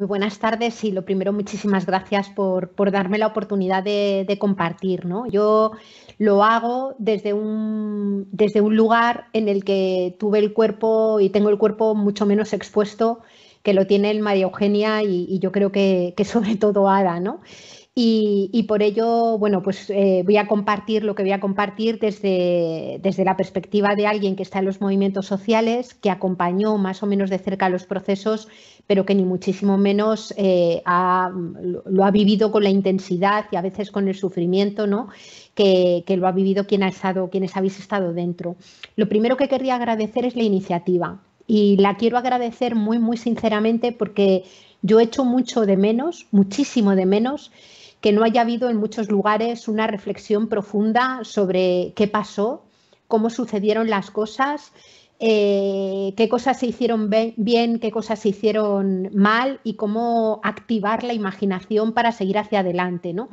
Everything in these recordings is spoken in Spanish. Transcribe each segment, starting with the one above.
Muy buenas tardes y lo primero, muchísimas gracias por, darme la oportunidad de, compartir. ¿no? Yo lo hago desde un, desde un lugar en el que tuve el cuerpo y tengo el cuerpo mucho menos expuesto que lo tiene el María Eugenia y, yo creo que, que sobre todo Ada. ¿no? Y, por ello, bueno, pues eh, voy a compartir lo que voy a compartir desde, desde, la perspectiva de alguien que está en los movimientos sociales, que acompañó más o menos de cerca los procesos, pero que ni muchísimo menos eh, lo ha vivido con la intensidad y a veces con el sufrimiento, ¿no? Que, que, lo ha vivido quien ha estado, quienes habéis estado dentro. Lo primero que querría agradecer es la iniciativa. Y la quiero agradecer muy, muy sinceramente porque yo he hecho mucho de menos, muchísimo de menos, que no haya habido en muchos lugares una reflexión profunda sobre qué pasó, cómo sucedieron las cosas, eh, qué cosas se hicieron bien, qué cosas se hicieron mal y cómo activar la imaginación para seguir hacia adelante. ¿no?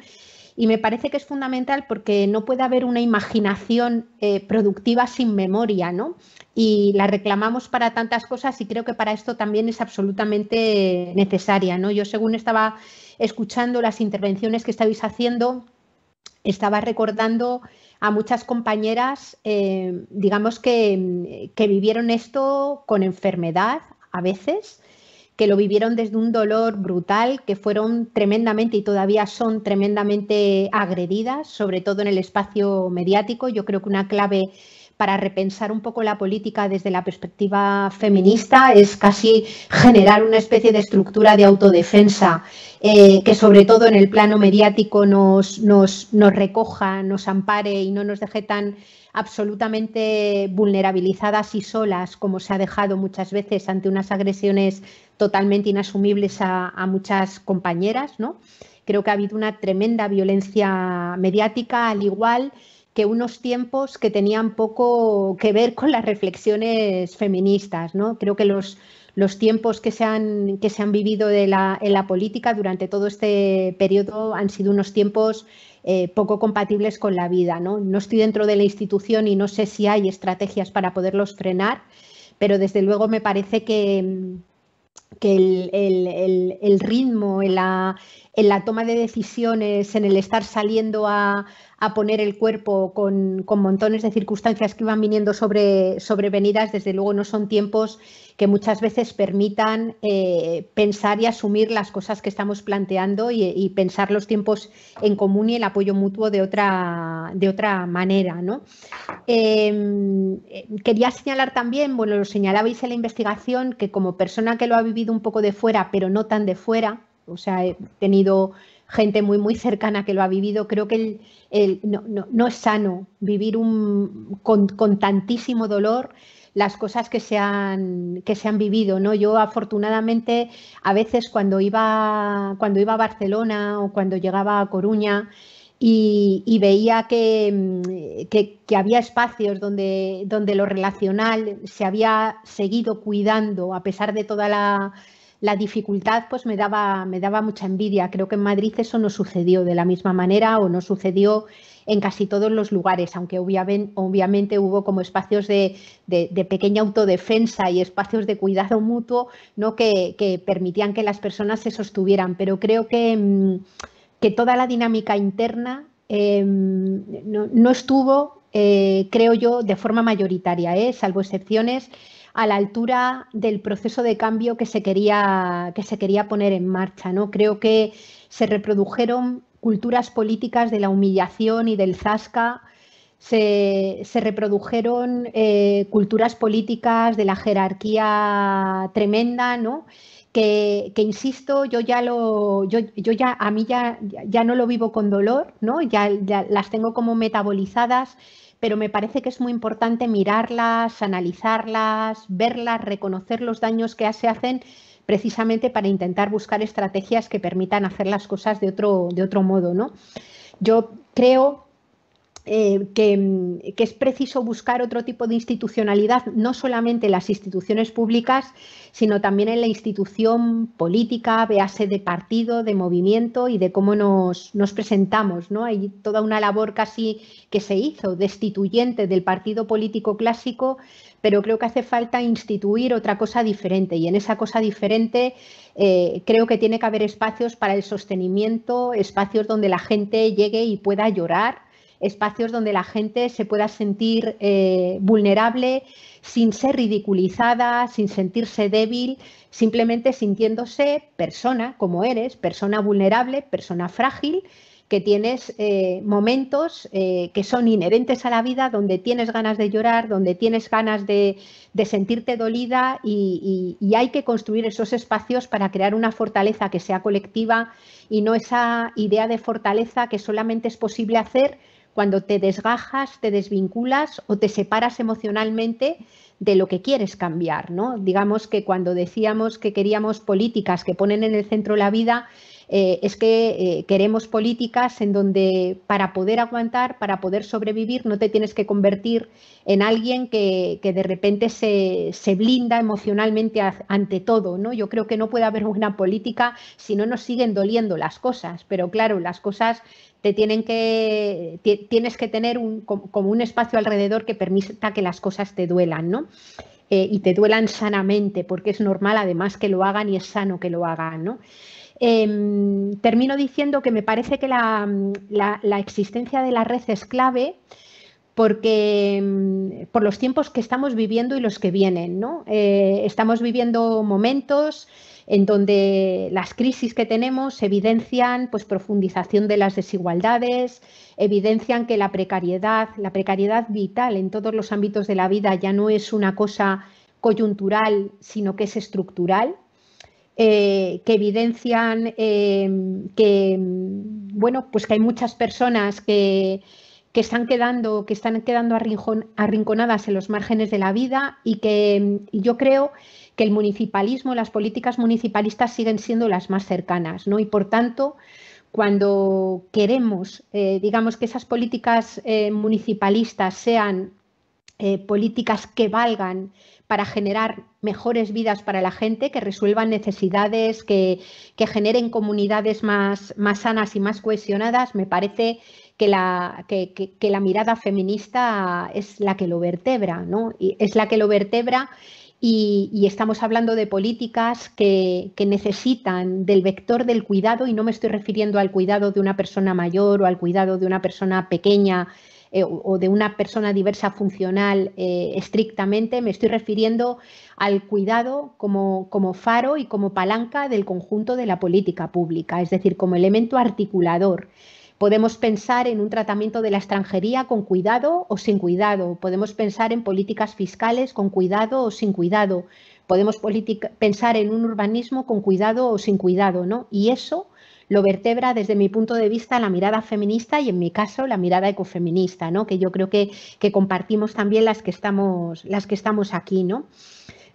Y me parece que es fundamental porque no puede haber una imaginación eh, productiva sin memoria, ¿no? Y la reclamamos para tantas cosas y creo que para esto también es absolutamente necesaria, ¿no? Yo según estaba escuchando las intervenciones que estabais haciendo, estaba recordando a muchas compañeras, eh, digamos, que, que vivieron esto con enfermedad a veces, que lo vivieron desde un dolor brutal, que fueron tremendamente y todavía son tremendamente agredidas, sobre todo en el espacio mediático. Yo creo que una clave para repensar un poco la política desde la perspectiva feminista es casi generar una especie de estructura de autodefensa eh, que sobre todo en el plano mediático nos, recoja, nos ampare y no nos deje tan absolutamente vulnerabilizadas y solas, como se ha dejado muchas veces ante unas agresiones totalmente inasumibles a, a, muchas compañeras. ¿no? Creo que ha habido una tremenda violencia mediática, al igual que unos tiempos que tenían poco que ver con las reflexiones feministas. ¿no? Creo que los, los tiempos que se han, que se han vivido en la política durante todo este periodo han sido unos tiempos eh, poco compatibles con la vida. ¿no? estoy dentro de la institución y no sé si hay estrategias para poderlos frenar, pero desde luego me parece que, que el, ritmo en la, toma de decisiones, en el estar saliendo a, a poner el cuerpo con, montones de circunstancias que van viniendo sobre, sobrevenidas, desde luego no son tiempos que muchas veces permitan eh, pensar y asumir las cosas que estamos planteando y, pensar los tiempos en común y el apoyo mutuo de otra, de otra manera. ¿no? Em, eh, quería señalar también, bueno, lo señalabais en la investigación, que como persona que lo ha vivido un poco de fuera, pero no tan de fuera, o sea, he tenido gente muy, muy cercana que lo ha vivido, creo que no, no, es sano vivir un, con, tantísimo dolor las cosas que se han, que se han vivido. ¿no? Yo afortunadamente a veces cuando iba, cuando iba a Barcelona o cuando llegaba a Coruña, y, veía que, que, que, había espacios donde, donde lo relacional se había seguido cuidando a pesar de toda la, la dificultad pues me daba, me daba mucha envidia. Creo que en Madrid eso no sucedió de la misma manera o no sucedió en casi todos los lugares, aunque obviamente, hubo como espacios de, pequeña autodefensa y espacios de cuidado mutuo ¿no? que, permitían que las personas se sostuvieran. Pero creo que, mm, que toda la dinámica interna em, no, estuvo, eh, creo yo, de forma mayoritaria, ¿eh? salvo excepciones a la altura del proceso de cambio que se quería, que se quería poner en marcha. ¿no? Creo que se reprodujeron culturas políticas de la humillación y del zasca. Se, se reprodujeron eh, culturas políticas de la jerarquía tremenda, ¿no? Que, insisto, yo ya lo, yo, ya, a mí ya, ya no lo vivo con dolor, ¿no? ya las tengo como metabolizadas, pero me parece que es muy importante mirarlas, analizarlas, verlas, reconocer los daños que se hacen precisamente para intentar buscar estrategias que permitan hacer las cosas de otro, de otro modo. ¿no? Yo creo eh, mm, que, es preciso buscar otro tipo de institucionalidad, no solamente en las instituciones públicas, sino también en la institución política, vease de partido, de movimiento y de cómo nos, presentamos. ¿no? Hay toda una labor casi que se hizo destituyente del partido político clásico, pero creo que hace falta instituir otra cosa diferente y en esa cosa diferente eh, creo que tiene que haber espacios para el sostenimiento, espacios donde la gente llegue y pueda llorar espacios donde la gente se pueda sentir eh, vulnerable sin ser ridiculizada, sin sentirse débil, simplemente sintiéndose persona como eres, persona vulnerable, persona frágil que tienes eh, momentos eh, que son inherentes a la vida, donde tienes ganas de llorar, donde tienes ganas de, sentirte dolida y, hay que construir esos espacios para crear una fortaleza que sea colectiva y no esa idea de fortaleza que solamente es posible hacer cuando te desgajas, te desvinculas o te separas emocionalmente de lo que quieres cambiar, ¿no? Digamos que cuando decíamos que queríamos políticas que ponen en el centro la vida, eh, es que eh, queremos políticas en donde para poder aguantar, para poder sobrevivir, no te tienes que convertir en alguien que, de repente se, blinda emocionalmente ante todo. ¿no? Yo creo que no puede haber una política si no nos siguen doliendo las cosas, pero claro, las cosas te tienen que, tienes que tener un, como un espacio alrededor que permita que las cosas te duelan, eh, y te duelan sanamente, porque es normal además que lo hagan y es sano que lo hagan, ¿no? Em, termino diciendo que me parece que mm, la, existencia de la red es clave porque em, por los tiempos que estamos viviendo y los que vienen, ¿no? Eh, estamos viviendo momentos en donde las crisis que tenemos evidencian pues profundización de las desigualdades, evidencian que la precariedad, la precariedad vital en todos los ámbitos de la vida ya no es una cosa coyuntural, sino que es estructural. Eh, que evidencian eh, que, bueno, pues que hay muchas personas que, que están quedando, que están quedando arrinconadas en los márgenes de la vida y que yo creo que el municipalismo, las políticas municipalistas siguen siendo las más cercanas, ¿no? Y por tanto, cuando queremos, eh, digamos, que esas políticas municipalistas sean eh, políticas que valgan para generar mejores vidas para la gente, que resuelvan necesidades, que, generen comunidades más, más, sanas y más cohesionadas, me parece que la, la, mirada feminista es la que lo vertebra, ¿no? Y es la que lo vertebra y, estamos hablando de políticas que, que, necesitan del vector del cuidado y no me estoy refiriendo al cuidado de una persona mayor o al cuidado de una persona pequeña eh, o, de una persona diversa funcional eh, estrictamente, me estoy refiriendo al cuidado como, como faro y como palanca del conjunto de la política pública, es decir, como elemento articulador. Podemos pensar en un tratamiento de la extranjería con cuidado o sin cuidado. Podemos pensar en políticas fiscales con cuidado o sin cuidado. Podemos pensar en un urbanismo con cuidado o sin cuidado, ¿no? Y eso lo vertebra desde mi punto de vista la mirada feminista y en mi caso la mirada ecofeminista, ¿no? que yo creo que, compartimos también las que estamos, las que estamos aquí. ¿no?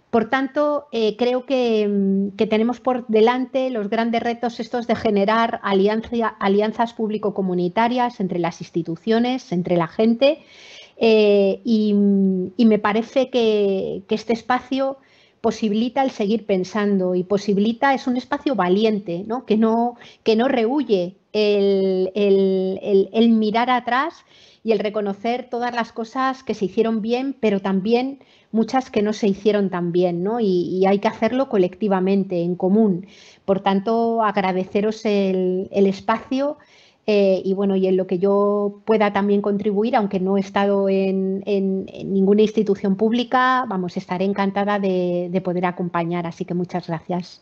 Por tanto, eh, creo mm, que, tenemos por delante los grandes retos estos de generar alianzas público-comunitarias entre las instituciones, entre la gente, eh, mm, y, me parece que, que este espacio posibilita el seguir pensando y posibilita es un espacio valiente, ¿no? Que, no, que no rehuye el, el, el, mirar atrás y el reconocer todas las cosas que se hicieron bien, pero también muchas que no se hicieron tan bien, ¿no? Y, hay que hacerlo colectivamente, en común. Por tanto, agradeceros el, el espacio eh, y bueno, y en lo que yo pueda también contribuir, aunque no he estado en, ninguna institución pública, vamos, estaré encantada de poder acompañar. Así que muchas gracias.